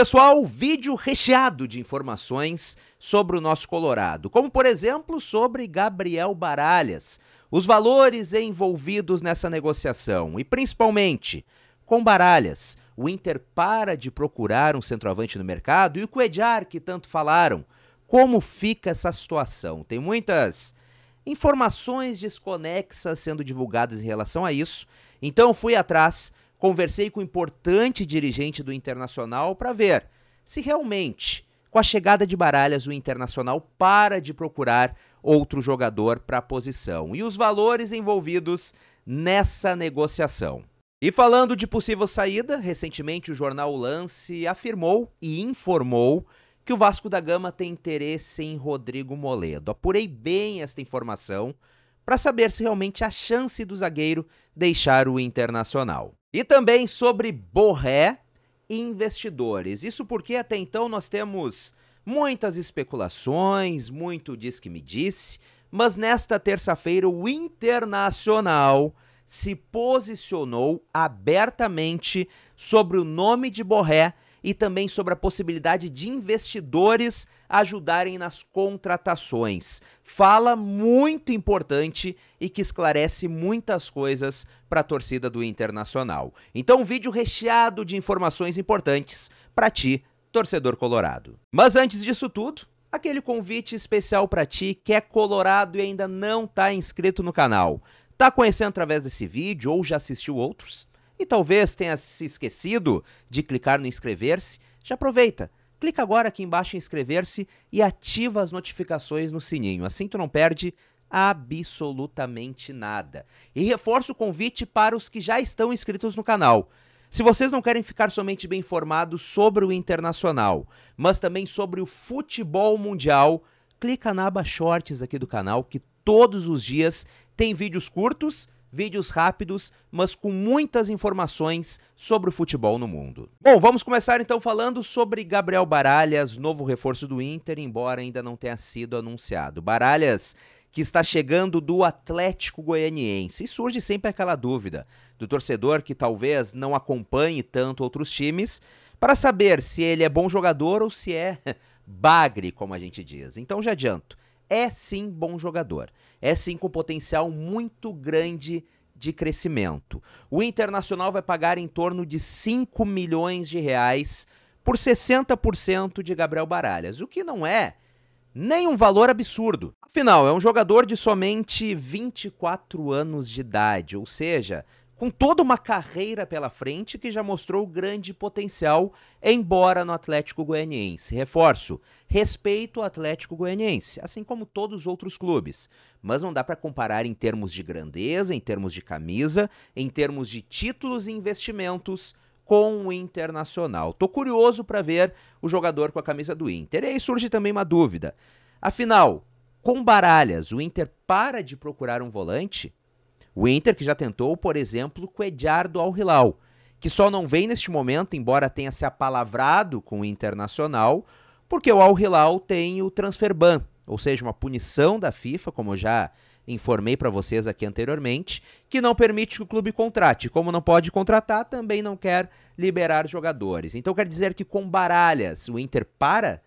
pessoal, vídeo recheado de informações sobre o nosso Colorado, como por exemplo sobre Gabriel Baralhas, os valores envolvidos nessa negociação e principalmente com Baralhas, o Inter para de procurar um centroavante no mercado e o Cuejar que tanto falaram. Como fica essa situação? Tem muitas informações desconexas sendo divulgadas em relação a isso. Então fui atrás Conversei com um importante dirigente do Internacional para ver se realmente, com a chegada de Baralhas, o Internacional para de procurar outro jogador para a posição e os valores envolvidos nessa negociação. E falando de possível saída, recentemente o jornal Lance afirmou e informou que o Vasco da Gama tem interesse em Rodrigo Moledo. Apurei bem esta informação para saber se realmente há chance do zagueiro deixar o Internacional. E também sobre borré e investidores. Isso porque até então nós temos muitas especulações, muito diz que me disse, mas nesta terça-feira o Internacional se posicionou abertamente sobre o nome de Borré e também sobre a possibilidade de investidores ajudarem nas contratações. Fala muito importante e que esclarece muitas coisas para a torcida do Internacional. Então, um vídeo recheado de informações importantes para ti, torcedor colorado. Mas antes disso tudo, aquele convite especial para ti que é colorado e ainda não está inscrito no canal. Tá conhecendo através desse vídeo ou já assistiu outros? e talvez tenha se esquecido de clicar no inscrever-se, já aproveita. Clica agora aqui embaixo em inscrever-se e ativa as notificações no sininho. Assim tu não perde absolutamente nada. E reforço o convite para os que já estão inscritos no canal. Se vocês não querem ficar somente bem informados sobre o internacional, mas também sobre o futebol mundial, clica na aba Shorts aqui do canal que todos os dias tem vídeos curtos vídeos rápidos, mas com muitas informações sobre o futebol no mundo. Bom, vamos começar então falando sobre Gabriel Baralhas, novo reforço do Inter, embora ainda não tenha sido anunciado. Baralhas que está chegando do Atlético Goianiense. E surge sempre aquela dúvida do torcedor que talvez não acompanhe tanto outros times para saber se ele é bom jogador ou se é bagre, como a gente diz. Então já adianto, é sim bom jogador. É sim com potencial muito grande de crescimento. O Internacional vai pagar em torno de 5 milhões de reais por 60% de Gabriel Baralhas, o que não é nem um valor absurdo. Afinal, é um jogador de somente 24 anos de idade, ou seja, com toda uma carreira pela frente que já mostrou grande potencial, embora no Atlético Goianiense. Reforço, respeito o Atlético Goianiense, assim como todos os outros clubes, mas não dá para comparar em termos de grandeza, em termos de camisa, em termos de títulos e investimentos com o Internacional. Tô curioso para ver o jogador com a camisa do Inter. E aí surge também uma dúvida. Afinal, com Baralhas, o Inter para de procurar um volante? O Inter, que já tentou, por exemplo, com Ediardo Al Hilal, que só não vem neste momento, embora tenha se apalavrado com o Internacional, porque o Al Hilal tem o transfer ban, ou seja, uma punição da FIFA, como eu já informei para vocês aqui anteriormente, que não permite que o clube contrate. Como não pode contratar, também não quer liberar jogadores. Então quer dizer que com baralhas o Inter para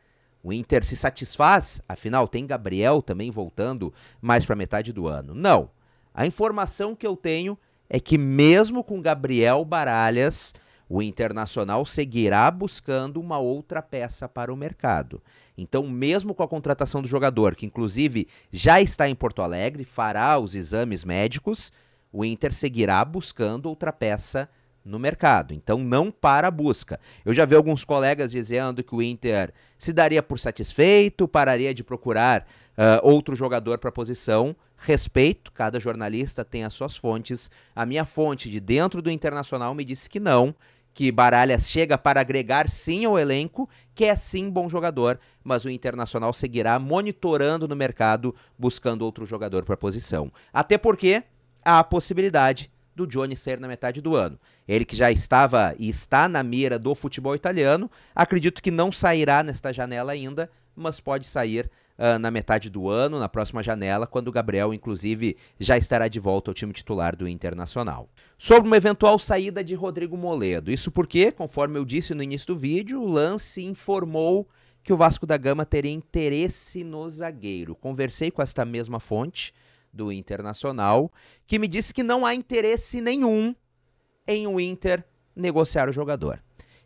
o Inter se satisfaz? Afinal, tem Gabriel também voltando mais para metade do ano. Não. A informação que eu tenho é que, mesmo com Gabriel Baralhas, o Internacional seguirá buscando uma outra peça para o mercado. Então, mesmo com a contratação do jogador, que inclusive já está em Porto Alegre, fará os exames médicos, o Inter seguirá buscando outra peça no mercado. Então, não para a busca. Eu já vi alguns colegas dizendo que o Inter se daria por satisfeito, pararia de procurar uh, outro jogador para a posição. Respeito, cada jornalista tem as suas fontes. A minha fonte de dentro do Internacional me disse que não, que Baralhas chega para agregar sim ao elenco, que é sim bom jogador, mas o Internacional seguirá monitorando no mercado, buscando outro jogador para a posição. Até porque há a possibilidade do Johnny ser na metade do ano. Ele que já estava e está na mira do futebol italiano, acredito que não sairá nesta janela ainda, mas pode sair uh, na metade do ano, na próxima janela, quando o Gabriel, inclusive, já estará de volta ao time titular do Internacional. Sobre uma eventual saída de Rodrigo Moledo. Isso porque, conforme eu disse no início do vídeo, o lance informou que o Vasco da Gama teria interesse no zagueiro. Conversei com esta mesma fonte do Internacional, que me disse que não há interesse nenhum em o Inter negociar o jogador.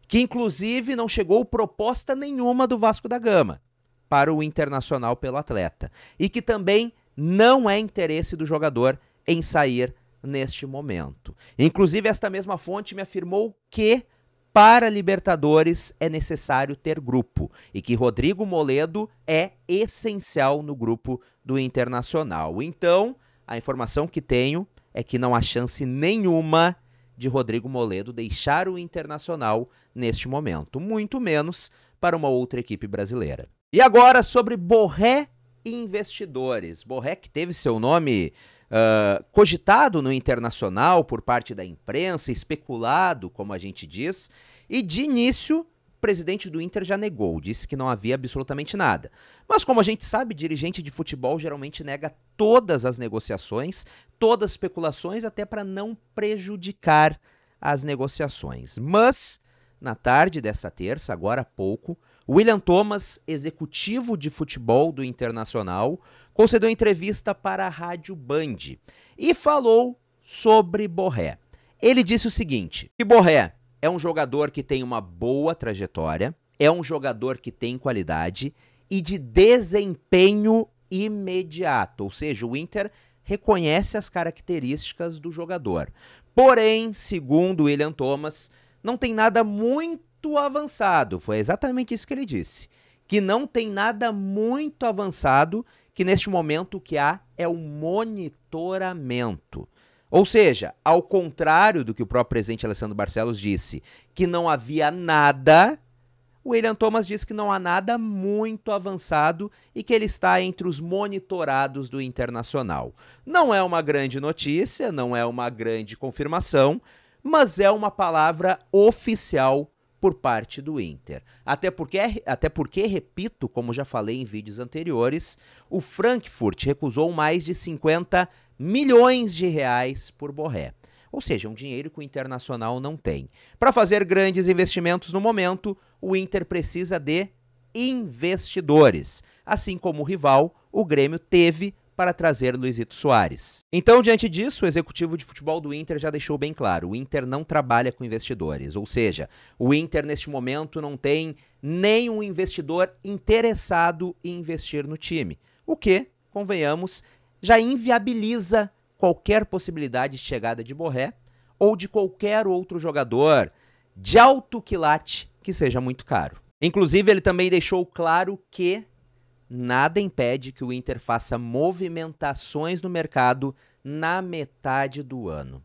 Que inclusive não chegou proposta nenhuma do Vasco da Gama para o internacional pelo atleta. E que também não é interesse do jogador em sair neste momento. Inclusive, esta mesma fonte me afirmou que para Libertadores é necessário ter grupo e que Rodrigo Moledo é essencial no grupo do Internacional. Então, a informação que tenho é que não há chance nenhuma de Rodrigo Moledo deixar o Internacional neste momento, muito menos para uma outra equipe brasileira. E agora sobre Borré Investidores. Borré que teve seu nome uh, cogitado no internacional por parte da imprensa, especulado, como a gente diz, e de início o presidente do Inter já negou, disse que não havia absolutamente nada. Mas como a gente sabe, dirigente de futebol geralmente nega todas as negociações, todas as especulações, até para não prejudicar as negociações. Mas na tarde dessa terça, agora há pouco, William Thomas, executivo de futebol do Internacional, concedeu entrevista para a Rádio Band e falou sobre Borré. Ele disse o seguinte: que Borré é um jogador que tem uma boa trajetória, é um jogador que tem qualidade e de desempenho imediato, ou seja, o Inter reconhece as características do jogador. Porém, segundo William Thomas, não tem nada muito muito avançado. Foi exatamente isso que ele disse. Que não tem nada muito avançado, que neste momento o que há é o monitoramento. Ou seja, ao contrário do que o próprio presidente Alessandro Barcelos disse, que não havia nada, o William Thomas disse que não há nada muito avançado e que ele está entre os monitorados do internacional. Não é uma grande notícia, não é uma grande confirmação, mas é uma palavra oficial por parte do Inter. Até porque, é, até porque, repito, como já falei em vídeos anteriores, o Frankfurt recusou mais de 50 milhões de reais por Borré. Ou seja, um dinheiro que o Internacional não tem. Para fazer grandes investimentos no momento, o Inter precisa de investidores, assim como o rival, o Grêmio teve para trazer Luizito Soares. Então, diante disso, o executivo de futebol do Inter já deixou bem claro: o Inter não trabalha com investidores, ou seja, o Inter neste momento não tem nenhum investidor interessado em investir no time, o que, convenhamos, já inviabiliza qualquer possibilidade de chegada de Borré ou de qualquer outro jogador de alto quilate que seja muito caro. Inclusive, ele também deixou claro que nada impede que o Inter faça movimentações no mercado na metade do ano.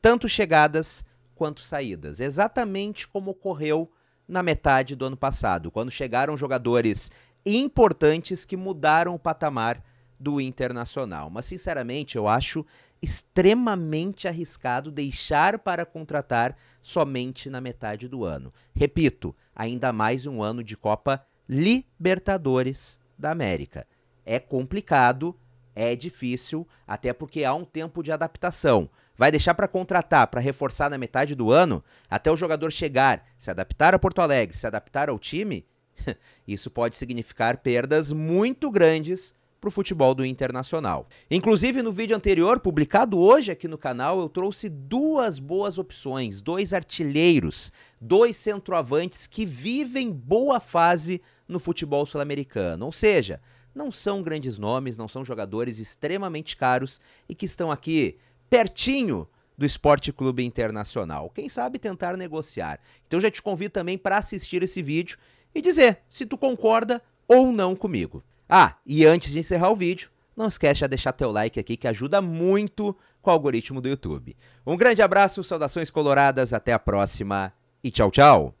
Tanto chegadas quanto saídas, exatamente como ocorreu na metade do ano passado, quando chegaram jogadores importantes que mudaram o patamar do Internacional. Mas, sinceramente, eu acho extremamente arriscado deixar para contratar somente na metade do ano. Repito, ainda mais um ano de Copa Libertadores da América. É complicado, é difícil, até porque há um tempo de adaptação. Vai deixar para contratar, para reforçar na metade do ano, até o jogador chegar, se adaptar a Porto Alegre, se adaptar ao time, isso pode significar perdas muito grandes para o futebol do Internacional. Inclusive, no vídeo anterior, publicado hoje aqui no canal, eu trouxe duas boas opções, dois artilheiros, dois centroavantes que vivem boa fase no futebol sul-americano. Ou seja, não são grandes nomes, não são jogadores extremamente caros e que estão aqui pertinho do Esporte Clube Internacional. Quem sabe tentar negociar. Então já te convido também para assistir esse vídeo e dizer se tu concorda ou não comigo. Ah, e antes de encerrar o vídeo, não esquece de deixar teu like aqui que ajuda muito com o algoritmo do YouTube. Um grande abraço, saudações coloradas, até a próxima e tchau, tchau.